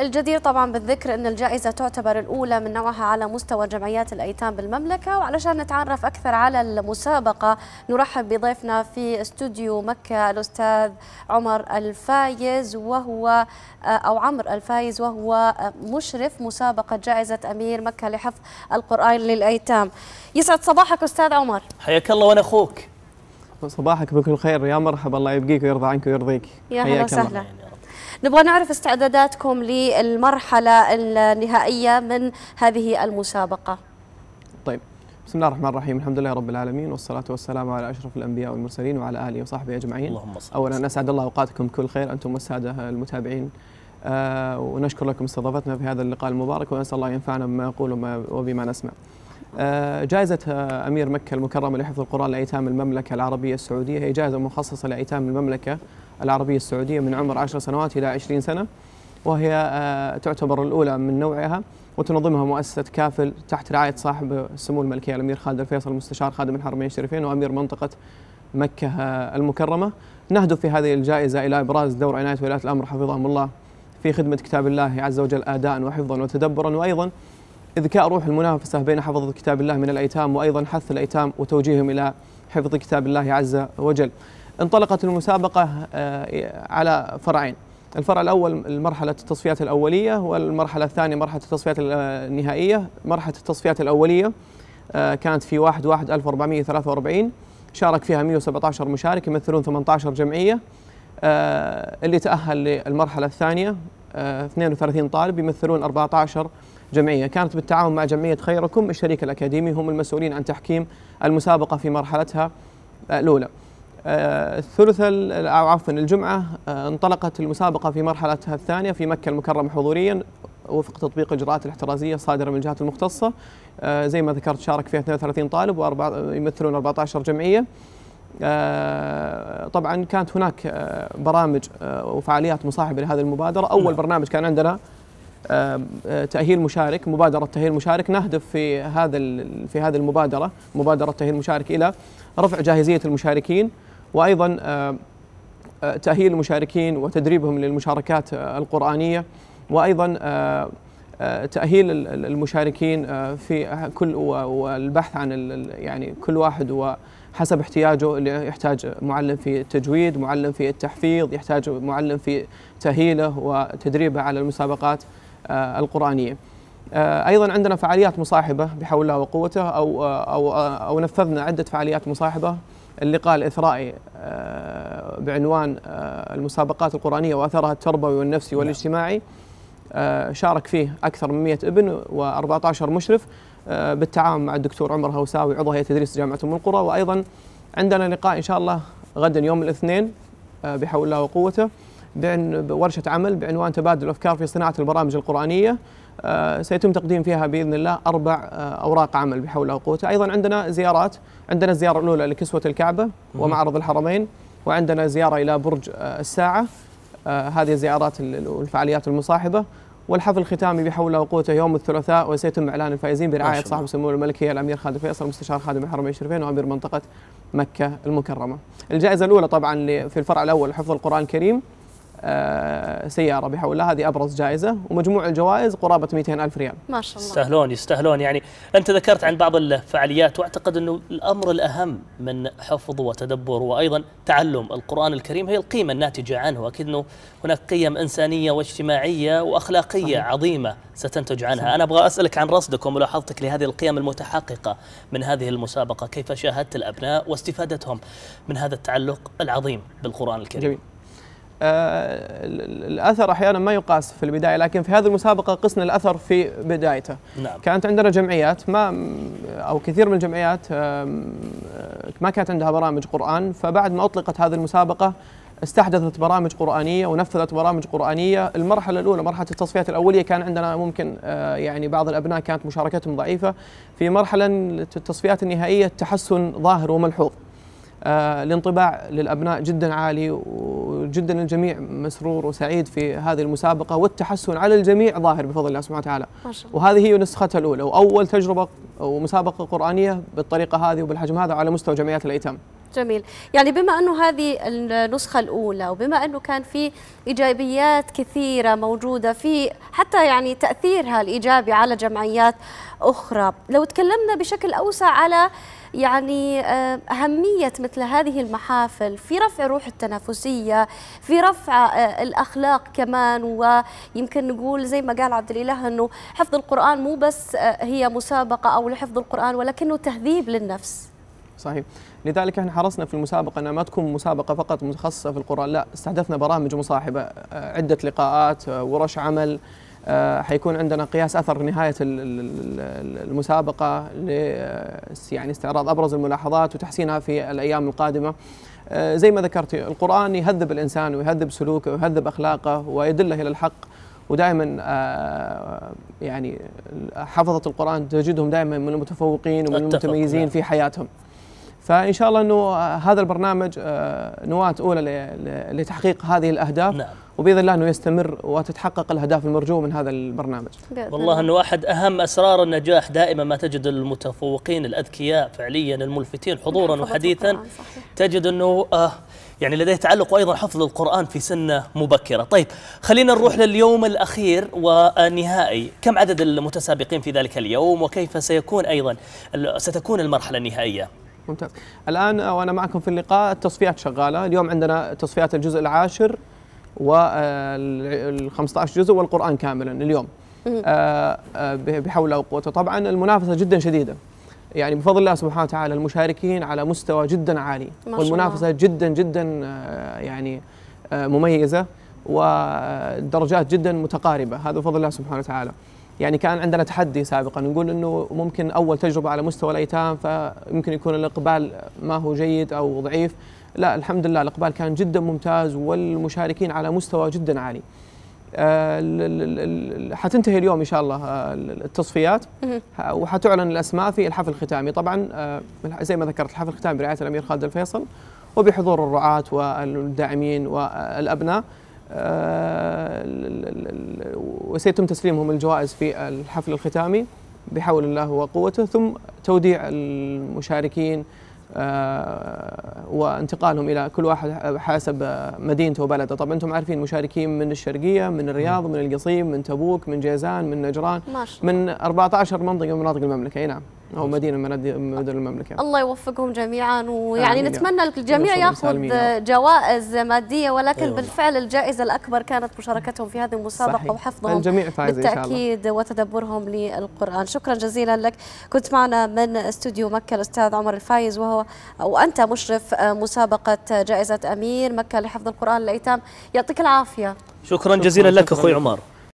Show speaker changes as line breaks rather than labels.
الجدير طبعا بالذكر أن الجائزة تعتبر الأولى من نوعها على مستوى جمعيات الأيتام بالمملكة وعلشان نتعرف أكثر على المسابقة نرحب بضيفنا في استوديو مكة الأستاذ عمر الفايز وهو آه، أو عمر الفايز وهو آه، مشرف مسابقة جائزة أمير مكة لحفظ القرآن للأيتام يسعد صباحك أستاذ عمر
حياك الله وأنا أخوك صباحك بكل خير يا مرحبا الله يبقيك ويرضى عنك ويرضيك يا هلا وسهلا
نبغى نعرف استعداداتكم للمرحلة النهائية من هذه المسابقة
طيب بسم الله الرحمن الرحيم الحمد لله رب العالمين والصلاة والسلام على أشرف الأنبياء والمرسلين وعلى آله وصحبه أجمعين اللهم صل أولا أسعد الله أوقاتكم كل خير أنتم والسادة المتابعين آه ونشكر لكم استضافتنا في هذا اللقاء المبارك ونسأل الله ينفعنا بما يقول وبما نسمع آه، جائزة آه، أمير مكة المكرمة لحفظ القرآن لأيتام المملكة العربية السعودية هي جائزة مخصصة لأيتام المملكة العربية السعودية من عمر 10 سنوات إلى 20 سنة وهي آه، تعتبر الأولى من نوعها وتنظمها مؤسسة كافل تحت رعاية صاحب السمو الملكية الأمير خالد الفيصل مستشار خادم الحرمين الشريفين وأمير منطقة مكة المكرمة نهدف في هذه الجائزة إلى إبراز دور عناية ولاة الأمر حفظهم الله في خدمة كتاب الله عز وجل آداء وحفظا وتدبرا وأيضا إذكاء روح المنافسة بين حفظة كتاب الله من الأيتام وأيضا حث الأيتام وتوجيههم إلى حفظ كتاب الله عز وجل انطلقت المسابقة آه، على فرعين الفرع الأول مرحلة التصفيات الأولية والمرحلة الثانية مرحلة التصفيات آه، النهائية مرحلة التصفيات الأولية آه، كانت في 1 1 1443 شارك فيها 117 مشارك يمثلون 18 جمعية اللي تأهل للمرحلة الثانية 32 طالب يمثلون 14 جمعية كانت بالتعاون مع جمعية خيركم الشريك الأكاديمي هم المسؤولين عن تحكيم المسابقة في مرحلتها آه، الأولى آه، الثلثاء أو عفوا الجمعة آه، انطلقت المسابقة في مرحلتها الثانية في مكة المكرمة حضوريا وفق تطبيق إجراءات الاحترازيه الصادره من الجهات المختصه زي ما ذكرت شارك فيها 32 طالب ويمثلون 14 جمعيه طبعا كانت هناك برامج وفعاليات مصاحبه لهذه المبادره اول نعم. برنامج كان عندنا آه، تأهيل مشارك مبادرة تأهيل مشارك نهدف في هذا في هذه المبادرة مبادرة تأهيل مشارك إلى رفع جاهزية المشاركين وأيضا آه، تأهيل المشاركين وتدريبهم للمشاركات آه، القرآنية وأيضا تأهيل المشاركين في كل والبحث عن يعني كل واحد و حسب احتياجه اللي يحتاج معلم في التجويد معلم في التحفيظ يحتاج معلم في تهيله وتدريبه على المسابقات آه، القرآنية آه، أيضا عندنا فعاليات مصاحبة بحول الله وقوته أو, آه، أو, أو نفذنا عدة فعاليات مصاحبة اللقاء الإثرائي بعنوان المسابقات القرآنية وأثرها التربوي والنفسي نعم. والاجتماعي شارك فيه أكثر من 100 ابن و14 مشرف آه، بالتعاون مع الدكتور عمر هوساوي عضو هيئه تدريس جامعه ام القرى وايضا عندنا لقاء ان شاء الله غدا يوم الاثنين آه، بحول الله وقوته بعنوان ورشه عمل بعنوان تبادل الافكار في صناعه البرامج القرانيه آه، سيتم تقديم فيها باذن الله اربع اوراق عمل بحول الله وقوته ايضا عندنا زيارات عندنا الزياره الاولى لكسوه الكعبه ومعرض الحرمين وعندنا زياره الى برج الساعه هذه الزيارات والفعاليات المصاحبه والحفل الختامي بحول وقوته يوم الثلاثاء وسيتم إعلان الفائزين برعاية صاحب سمو الملكية الأمير خالد فيصل مستشار خادم الحرمين الشريفين وأمير منطقة مكة المكرمة الجائزة الأولى طبعا في الفرع الأول حفظ القرآن الكريم آه، سيارة بحول الله هذه أبرز جائزة
ومجموع الجوائز قرابة 200 ألف ريال ما شاء الله يستاهلون يستاهلون يعني أنت ذكرت عن بعض الفعاليات وأعتقد أنه الأمر الأهم من حفظ وتدبر وأيضا تعلم القرآن الكريم هي القيمة الناتجة عنه وأكيد أنه هناك قيم إنسانية واجتماعية وأخلاقية صحيح. عظيمة ستنتج عنها صحيح. أنا أبغى أسألك عن رصدك وملاحظتك لهذه القيم المتحققة من هذه المسابقة كيف شاهدت الأبناء واستفادتهم من هذا التعلق العظيم بالقرآن الكريم جميل. آه، الاثر احيانا ما يقاس في البدايه
لكن في هذه المسابقه قسنا الاثر في بدايته نعم. كانت عندنا جمعيات ما او كثير من الجمعيات آه، ما كانت عندها برامج قران فبعد ما اطلقت هذه المسابقه استحدثت برامج قرآنية ونفذت برامج قرآنية المرحلة الأولى مرحلة التصفيات الأولية كان عندنا ممكن آه، يعني بعض الأبناء كانت مشاركتهم ضعيفة في مرحلة التصفيات النهائية التحسن ظاهر وملحوظ آه، الانطباع للابناء جدا عالي وجدا الجميع مسرور وسعيد في هذه المسابقه والتحسن على الجميع ظاهر بفضل الله سبحانه وتعالى ما شاء الله. وهذه هي نسختها الاولى واول تجربه ومسابقه قرانيه بالطريقه هذه وبالحجم هذا على مستوى جمعيات الايتام
جميل يعني بما أنه هذه النسخة الأولى وبما أنه كان في إيجابيات كثيرة موجودة في حتى يعني تأثيرها الإيجابي على جمعيات أخرى لو تكلمنا بشكل أوسع على يعني آه، أهمية مثل هذه المحافل في رفع روح التنافسية في رفع آه، الأخلاق كمان ويمكن نقول زي ما قال عبد الإله أنه حفظ القرآن مو بس آه، هي مسابقة أو لحفظ القرآن ولكنه تهذيب للنفس
صحيح لذلك احنا حرصنا في المسابقه انها ما تكون مسابقه فقط متخصصه في القران لا استهدفنا برامج مصاحبه عده لقاءات ورش عمل آه، حيكون عندنا قياس اثر نهايه المسابقه ل آه، يعني استعراض ابرز الملاحظات وتحسينها في الايام القادمه. آه، زي ما ذكرت القران يهذب الانسان ويهذب سلوكه ويهذب اخلاقه ويدله الى الحق ودائما يعني حفظه القران تجدهم دائما من المتفوقين ومن المتميزين نعم. في حياتهم. فان شاء الله انه هذا البرنامج نواه اولى لتحقيق هذه الاهداف نعم. وباذن الله انه يستمر وتتحقق الاهداف المرجوه
من هذا البرنامج. والله انه احد اهم اسرار النجاح دائما ما تجد المتفوقين الاذكياء فعليا الملفتين حضورا وحديثا تجد انه آه يعني لديه تعلق وايضا حفظ القران في سنه مبكره. طيب خلينا نروح لليوم الاخير ونهائي، كم عدد المتسابقين في ذلك اليوم وكيف سيكون ايضا ستكون المرحله النهائيه؟
ممتاز. الان وانا معكم في اللقاء التصفيات شغاله، اليوم عندنا تصفيات الجزء العاشر وال 15 جزء والقران كاملا اليوم آه، آه، بحول الله وقوته طبعا المنافسه جدا شديده يعني بفضل الله سبحانه وتعالى المشاركين على مستوى جدا عالي والمنافسه جدا جدا آه، يعني مميزه ودرجات جدا متقاربه هذا بفضل الله سبحانه وتعالى يعني كان عندنا تحدي سابقا نقول انه ممكن اول تجربه على مستوى الايتام فيمكن يكون الاقبال ما هو جيد او ضعيف لا الحمد لله الاقبال كان جدا ممتاز والمشاركين على مستوى جدا عالي آه، حتنتهي اليوم ان شاء الله آه، التصفيات وحتعلن الاسماء في الحفل الختامي طبعا آه، زي ما ذكرت الحفل الختامي برعايه الامير خالد الفيصل وبحضور الرعاة والداعمين والابناء وسيتم تسليمهم الجوائز في الحفل الختامي بحول الله وقوته ثم توديع المشاركين آه، وانتقالهم الى كل واحد حسب مدينته وبلده، طبعا انتم عارفين مشاركين من الشرقيه، من الرياض، نعم. من القصيم، من تبوك، من جيزان، من نجران، من 14 منطقه من مناطق المملكه، اي نعم. او مدينه من مدن المملكه
الله يوفقهم جميعا ويعني آمين نتمنى الجميع ياخذ جوائز ماديه ولكن أيوة. بالفعل الجائزه الاكبر كانت مشاركتهم في هذه المسابقه صحيح. وحفظهم الجميع
فايز بالتاكيد
وتدبرهم للقران شكرا جزيلا لك كنت معنا من استوديو مكه الاستاذ عمر الفايز وهو وانت مشرف آه، مسابقه جائزه امير مكه لحفظ القران الايتام يعطيك العافيه
شكرا, شكرا جزيلا شكرا لك اخوي عمر